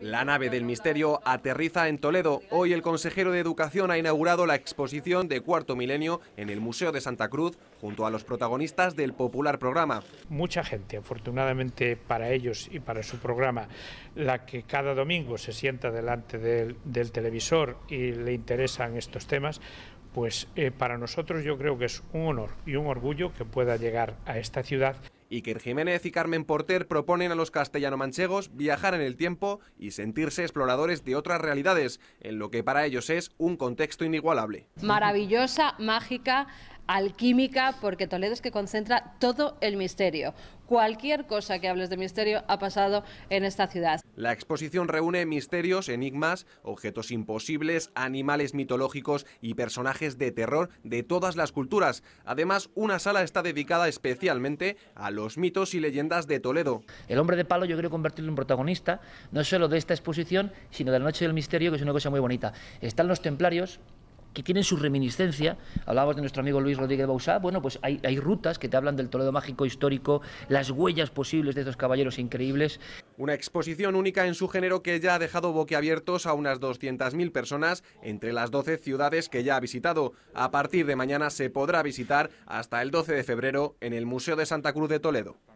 La nave del misterio aterriza en Toledo. Hoy el consejero de Educación ha inaugurado la exposición de Cuarto Milenio en el Museo de Santa Cruz junto a los protagonistas del popular programa. Mucha gente, afortunadamente para ellos y para su programa, la que cada domingo se sienta delante del, televisor y le interesan estos temas, pues eh, para nosotros yo creo que es un honor y un orgullo que pueda llegar a esta ciudad. Iker Jiménez y Carmen Porter proponen a los castellano-manchegos viajar en el tiempo y sentirse exploradores de otras realidades, en lo que para ellos es un contexto inigualable. Maravillosa, mágica, alquímica, porque Toledo es que concentra todo el misterio. Cualquier cosa que hables de misterio ha pasado en esta ciudad. La exposición reúne misterios, enigmas, objetos imposibles, animales mitológicos y personajes de terror de todas las culturas. Además, una sala está dedicada especialmente a los mitos y leyendas de Toledo. El hombre de palo yo quiero convertirlo en protagonista, no solo de esta exposición, sino de la Noche del Misterio, que es una cosa muy bonita. Están los templarios, que tienen su reminiscencia. Hablábamos de nuestro amigo Luis Rodríguez Bausá. Bueno, pues hay, hay rutas que te hablan del Toledo mágico histórico, las huellas posibles de estos caballeros increíbles. Una exposición única en su género que ya ha dejado boquiabiertos a unas 200.000 personas entre las 12 ciudades que ya ha visitado. A partir de mañana se podrá visitar hasta el 12 de febrero en el Museo de Santa Cruz de Toledo.